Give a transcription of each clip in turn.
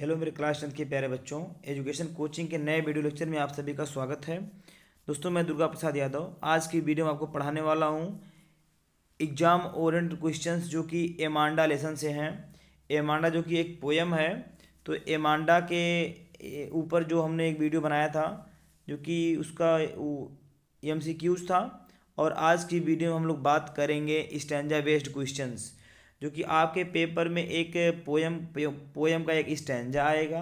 hello मेरे class tenth के प्यारे बच्चों एजुकेशन कोचिंग के नए वीडियो लेक्चर में आप सभी का स्वागत है दोस्तों मैं दुर्गा प्रसाद यादव आज की वीडियो में आपको पढ़ाने वाला हूँ एग्जाम और क्वेश्चंस जो कि एमांडा लेसन से हैं एमांडा जो कि एक पोएम है तो एमांडा के ऊपर जो हमने एक वीडियो बनाया था जो कि उसका एम था और आज की वीडियो में हम लोग बात करेंगे स्टैंडा बेस्ड क्वेश्चन जो कि आपके पेपर में एक पोएम पोएम का एक स्टेंजा आएगा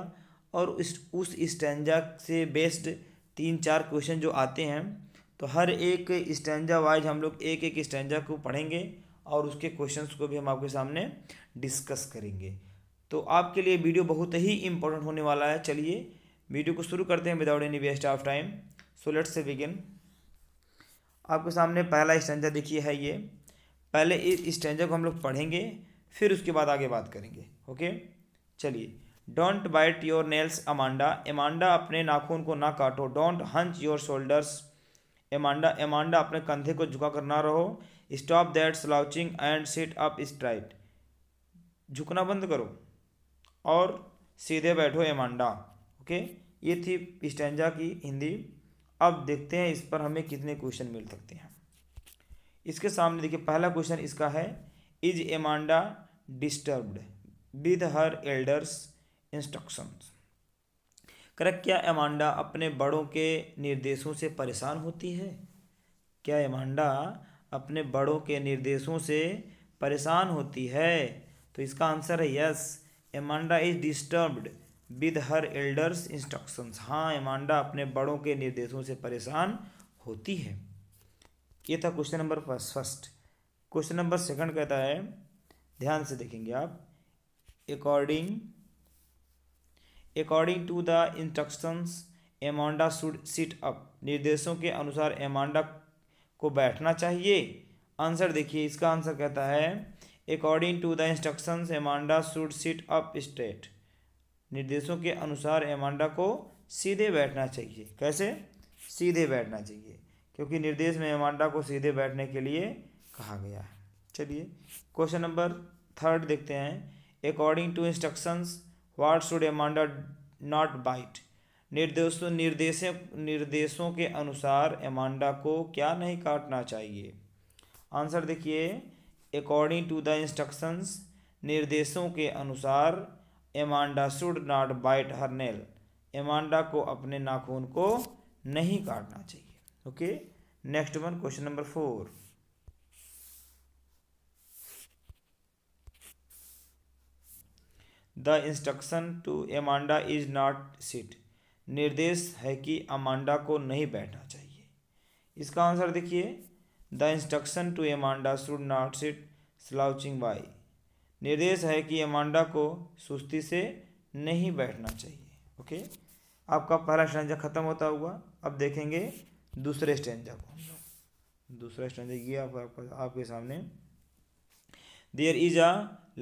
और उस उस स्टेंजा से बेस्ड तीन चार क्वेश्चन जो आते हैं तो हर एक स्टेंजा वाइज हम लोग एक एक स्टैंडा को पढ़ेंगे और उसके क्वेश्चंस को भी हम आपके सामने डिस्कस करेंगे तो आपके लिए वीडियो बहुत ही इंपॉर्टेंट होने वाला है चलिए वीडियो को शुरू करते हैं without any waste of time so let's से बिगिन आपके सामने पहला स्टेंजा देखिए है ये पहले इस स्टेंजा को हम लोग पढ़ेंगे फिर उसके बाद आगे बात करेंगे ओके चलिए don't bite your nails Amanda Amanda अपने नाखून को ना काटो don't hunch your shoulders Amanda Amanda अपने कंधे को झुका कर ना रहो stop that slouching and sit up straight झुकना बंद करो और सीधे बैठो एमांडा ओके ये थी स्टेंजा की हिंदी अब देखते हैं इस पर हमें कितने क्वेश्चन मिल सकते हैं इसके सामने देखिए पहला क्वेश्चन इसका है is Amanda disturbed with her elders instructions correct क्या एमांडा अपने बड़ों के निर्देशों से परेशान होती है क्या एमांडा अपने बड़ों के निर्देशों से परेशान होती है तो इसका आंसर है yes Amanda is disturbed with her elders instructions हाँ एमांडा अपने बड़ों के निर्देशों से परेशान होती है ये था question number first first question number second कहता है ध्यान से देखेंगे आप according according to the instructions Amanda should sit up निर्देशों के अनुसार एमांडा को बैठना चाहिए आंसर देखिए इसका आंसर कहता है according to the instructions Amanda should sit up straight निर्देशों के अनुसार एमांडा को सीधे बैठना चाहिए कैसे सीधे बैठना चाहिए क्योंकि निर्देश में हेमांडा को सीधे बैठने के लिए कहा गया है चलिए क्वेश्चन नंबर थर्ड देखते हैं according to instructions what should Amanda not bite निर्देशों निर्देशों निर्देशों के अनुसार एमांडा को क्या नहीं काटना चाहिए आंसर देखिए अकॉर्डिंग टू द इंस्ट्रक्शंस निर्देशों के अनुसार Amanda should not bite her nail Amanda को अपने नाखून को नहीं काटना चाहिए okay next one question number four the instruction to Amanda is not sit निर्देश है कि अमांडा को नहीं बैठना चाहिए इसका आंसर देखिए the instruction to Amanda should not sit slouching by निर्देश है कि अमांडा को सुस्ती से नहीं बैठना चाहिए ओके आपका पहला स्टैंजा खत्म होता हुआ अब देखेंगे दूसरे स्टेंजा को दूसरा स्टेंजा ये आप, आप, आपके सामने there is a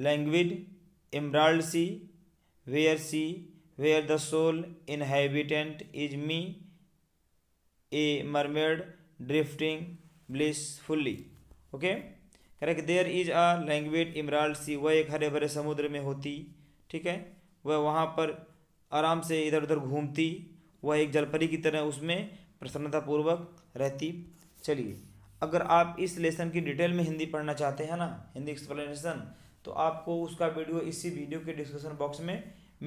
languid emerald sea where sea where the sole inhabitant is me a mermaid drifting fully okay correct there is a language emerald sea वह एक हरे भरे समुद्र में होती ठीक है वह वहाँ पर आराम से इधर उधर घूमती वह एक जलपरी की तरह उसमें प्रसन्नतापूर्वक रहती चलिए अगर आप इस लेसन की डिटेल में हिंदी पढ़ना चाहते हैं ना हिंदी एक्सप्लेनेशन तो आपको उसका वीडियो इसी वीडियो के डिस्क्रिप्शन बॉक्स में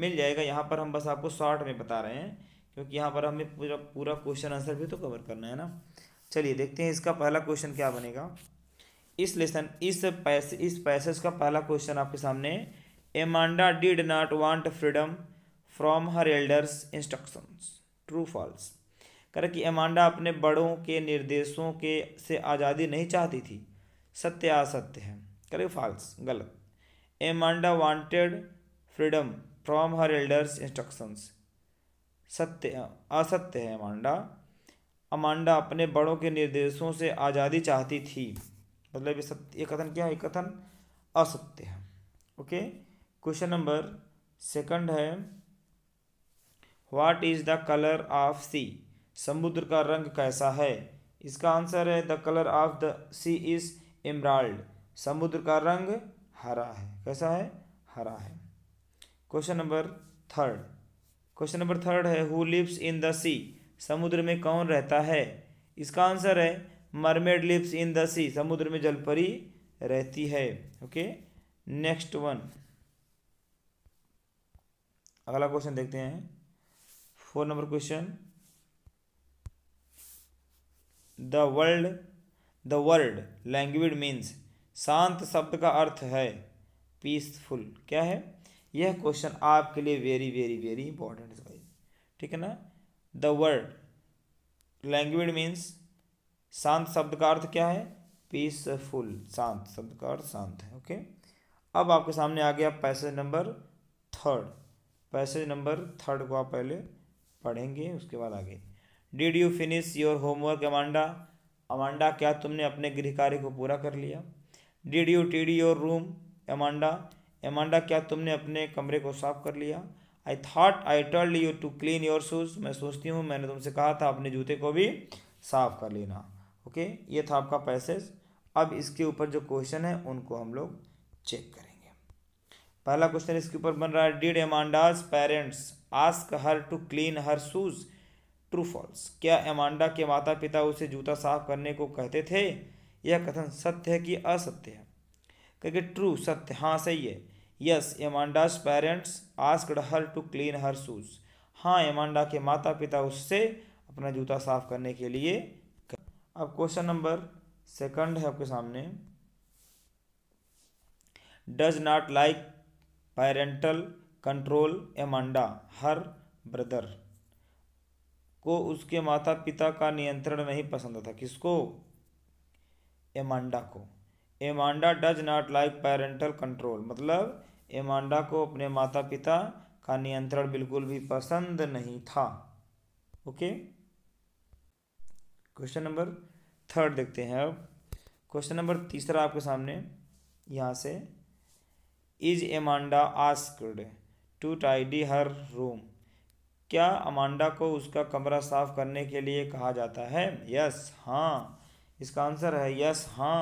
मिल जाएगा यहाँ पर हम बस आपको शॉर्ट में बता रहे हैं क्योंकि यहाँ पर हमें पूरा पूरा क्वेश्चन आंसर भी तो कवर करना है ना चलिए देखते हैं इसका पहला क्वेश्चन क्या बनेगा इस लेसन इस पैसे इस पैसेज का पहला क्वेश्चन आपके सामने Amanda did not want freedom from her elders instructions true false कर कि एमांडा अपने बड़ों के निर्देशों के से आज़ादी नहीं चाहती थी सत्य असत्य है करे फॉल्स गलत Amanda wanted freedom from her elders instructions सत्य असत्य है अमांडा अमांडा अपने बड़ों के निर्देशों से आज़ादी चाहती थी मतलब ये सत्य ये कथन क्या है कथन असत्य है ओके क्वेश्चन नंबर सेकंड है what is the colour of sea समुद्र का रंग कैसा है इसका आंसर है the colour of the sea is emerald समुद्र का रंग हरा है कैसा है हरा है question number third question number third है who lives in the sea समुद्र में कौन रहता है इसका आंसर है mermaid lives in the sea समुद्र में जलपरी रहती है ओके नेक्स्ट वन अगला क्वेश्चन देखते हैं four number question the word the word language means शांत शब्द का अर्थ है पीसफुल क्या है यह क्वेश्चन आपके लिए वेरी वेरी वेरी इंपॉर्टेंट है ठीक है ना द वर्ड लैंग्वेज मीन्स शांत शब्द का अर्थ क्या है पीसफुल शांत शब्द का अर्थ शांत है ओके अब आपके सामने आ गया passage number third passage number third को आप पहले पढ़ेंगे उसके बाद आगे did you finish your homework Amanda Amanda क्या तुमने अपने गृह कार्य को पूरा कर लिया did you tidy your room Amanda Amanda क्या तुमने अपने कमरे को साफ कर लिया I thought I told you to clean your shoes मैं सोचती हूँ मैंने तुमसे कहा था अपने जूते को भी साफ कर लेना ओके ये था आपका पैसेज अब इसके ऊपर जो क्वेश्चन है उनको हम लोग चेक करेंगे पहला क्वेश्चन इसके ऊपर बन रहा है did Amanda's parents ask her to clean her shoes true false क्या एमांडा के माता पिता उसे जूता साफ करने को कहते थे यह कथन सत्य है कि असत्य है क्योंकि ट्रू सत्य हाँ सही है yes Amanda's parents asked her to clean her shoes हाँ एमांडा के माता पिता उससे अपना जूता साफ करने के लिए अब क्वेश्चन नंबर सेकंड है आपके सामने does not like parental control Amanda her brother को उसके माता पिता का नियंत्रण नहीं पसंद था किसको एमांडा को Amanda does not like parental control मतलब एमांडा को अपने माता पिता का नियंत्रण बिल्कुल भी पसंद नहीं था ओके क्वेश्चन नंबर थर्ड देखते हैं अब क्वेश्चन नंबर तीसरा आपके सामने यहाँ से is Amanda asked to tidy her room क्या अमांडा को उसका कमरा साफ करने के लिए कहा जाता है यस हाँ इसका आंसर है यस हाँ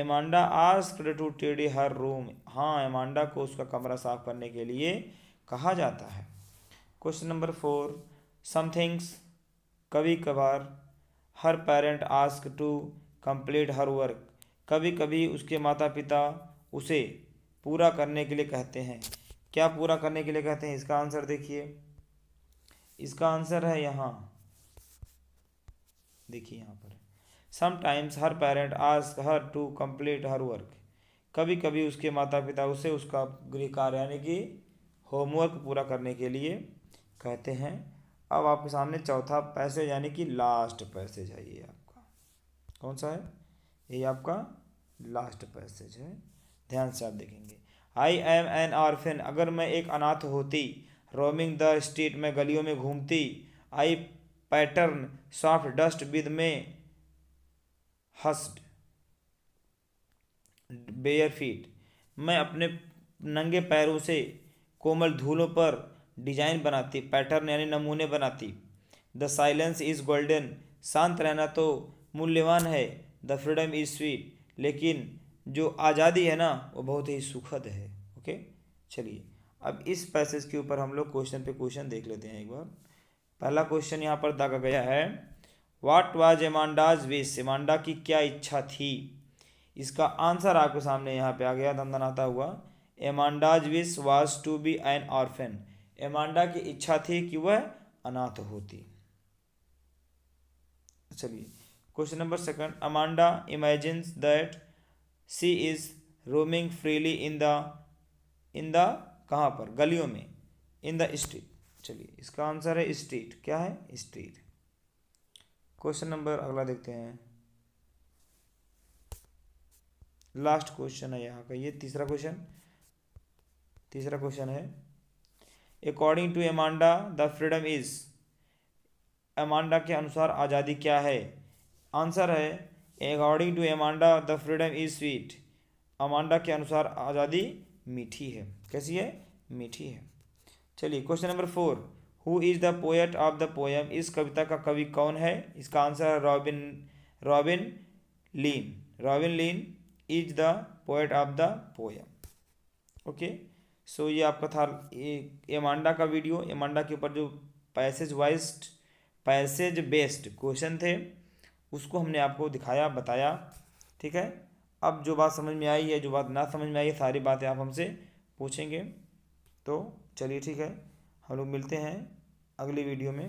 Amanda asked to tidy her room हाँ एमांडा को उसका कमरा साफ करने के लिए कहा जाता है क्वेश्चन नंबर फोर समथिंग्स कभी कभार her parent ask to complete her work कभी कभी उसके माता पिता उसे पूरा करने के लिए कहते हैं क्या पूरा करने के लिए कहते हैं इसका आंसर देखिए इसका आंसर है यहाँ देखिए यहाँ पर sometimes her parent ask her to complete her work कभी कभी उसके माता पिता उसे उसका गृह कार्य यानी कि होमवर्क पूरा करने के लिए कहते हैं अब आपके सामने चौथा पैसेज यानी कि लास्ट पैसेज है ये आपका कौन सा है ये आपका लास्ट पैसेज है ध्यान से आप देखेंगे आई एम एन ऑर्फिन अगर मैं एक अनाथ होती रोमिंग द स्ट्रीट में गलियों में घूमती I pattern soft dust with my hushed bare feet मैं अपने नंगे पैरों से कोमल धूलों पर डिजाइन बनाती पैटर्न यानी नमूने बनाती द साइलेंस इज़ गोल्डन शांत रहना तो मूल्यवान है द फ्रीडम इज़ स्वीट लेकिन जो आज़ादी है ना वो बहुत ही सुखद है ओके चलिए अब इस पैसेज के ऊपर हम लोग क्वेश्चन पे क्वेश्चन देख लेते हैं एक बार पहला क्वेश्चन यहाँ पर दागा गया है वाट वाज एमांडाज विश एमांडा की क्या इच्छा थी इसका आंसर आपके सामने यहाँ पे आ गया धमधन आता हुआ Amanda's wish was to be an orphan Amanda की इच्छा थी कि वह अनाथ होती चलिए question number second Amanda imagines that she is roaming freely in the in the कहाँ पर गलियों में इन द स्ट्रीट चलिए इसका आंसर है स्ट्रीट क्या है स्ट्रीट क्वेश्चन नंबर अगला देखते हैं लास्ट क्वेश्चन है यहाँ का ये तीसरा क्वेश्चन तीसरा क्वेश्चन है according to Amanda the freedom is Amanda के अनुसार आज़ादी क्या है आंसर है according to Amanda the freedom is sweet Amanda के अनुसार आज़ादी मीठी है कैसी है मीठी है चलिए question number four who is the poet of the poem इस कविता का कवि कौन है इसका आंसर है Robin Robin Lean Robin Lean is the poet of the poem okay so ये आपका था एमांडा का वीडियो एमांडा के ऊपर जो passage wise passage based question थे उसको हमने आपको दिखाया बताया ठीक है अब जो बात समझ में आई है जो बात ना समझ में आई है सारी बातें आप हमसे पूछेंगे तो चलिए ठीक है हम लोग मिलते हैं अगली वीडियो में